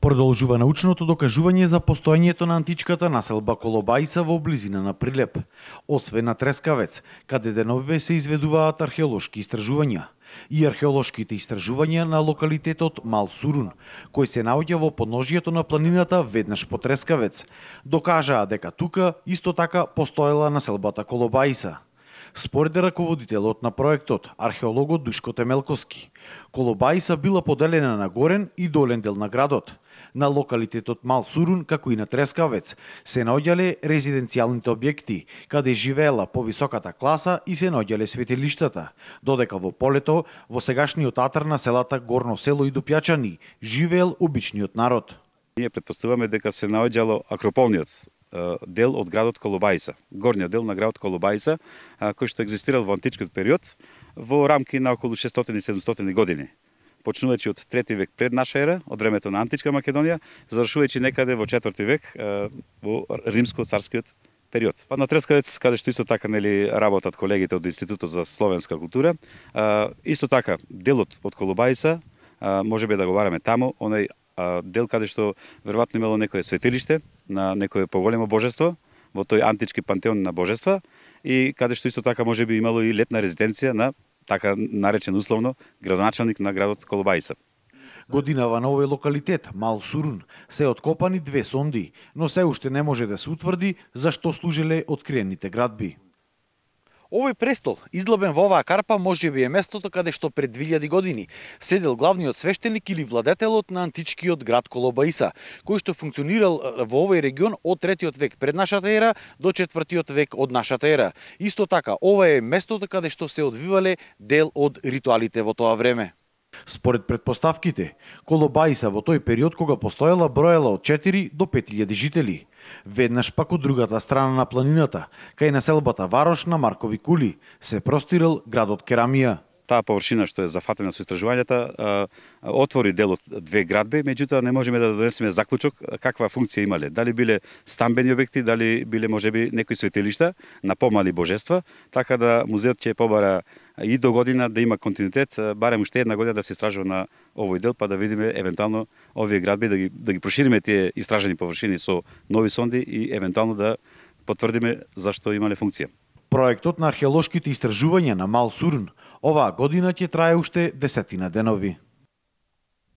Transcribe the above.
Продолжува научното докажување за постоењето на античката населба Колобајса во близина на Прилеп, освен на Трескавец, каде денове се изведуваат археолошки истражувања и археолошките истражувања на локалитетот Мал Сурун, кој се наоѓа во подножието на планината веднаш по Трескавец, докажаа дека тука исто така постоела населбата Колобајса. Според раководителот на проектот, археологот Душко Темелковски, Колобаиса била поделена на горен и долен дел на градот. На локалитетот Мал Сурун, како и на Трескавец, се наоѓале резиденцијалните објекти, каде живеела повисоката класа и се наоѓале светилиштата, додека во полето, во сегашниот атар на селата Горно село и Дупјачани, живеел обичниот народ. Ние предпоставаме дека се наоѓало акрополниот дел од градот Колубајса, горниот дел на градот Колубајса, кој што екзистирал во античкиот период во рамки на околу 600 700 години почнувајќи од трети век пред наша ера, од времето на античка Македонија, завршувајќи некаде во четврти век во римско-царскиот период. Па на Трескавец, каде што исто така нели работат колегите од Институтот за словенска култура, исто така делот од Колубајса, може би да го бараме таму, онај дел каде што веројатно имало некое светилиште на некое поголемо божество во тој антички пантеон на божества и каде што исто така може би имало и летна резиденција на така наречен условно градоначалник на градот Колобаиса. Годинава на овој локалитет, Мал Сурун, се откопани две сонди, но се уште не може да се утврди за што служеле откриените градби. Овој престол, излабен во оваа карпа, може би е местото каде што пред 2000 години седел главниот свештеник или владетелот на античкиот град Колобаиса, кој што функционирал во овој регион од 3 век пред нашата ера до 4 век од нашата ера. Исто така, ова е местото каде што се одвивале дел од ритуалите во тоа време. Според предпоставките, Колобаиса во тој период кога постоела броела од 4 до 5000 жители. Веднаш пак од другата страна на планината, кај населбата Варош на Маркови Кули, се простирал градот Керамија. Таа површина што е зафатена со истражувањата отвори дел од две градби, меѓутоа не можеме да донесеме заклучок каква функција имале. Дали биле стамбени објекти, дали биле можеби некои светилишта на помали божества, така да музеот ќе побара и до година да има континуитет, барем уште една година да се истражува на овој дел, па да видиме евентуално овие градби да ги, да ги прошириме тие истражени површини со нови сонди и евентуално да потврдиме зашто имале функција. Проектот на археолошките истражувања на Мал Сурн оваа година ќе трае уште десетина денови.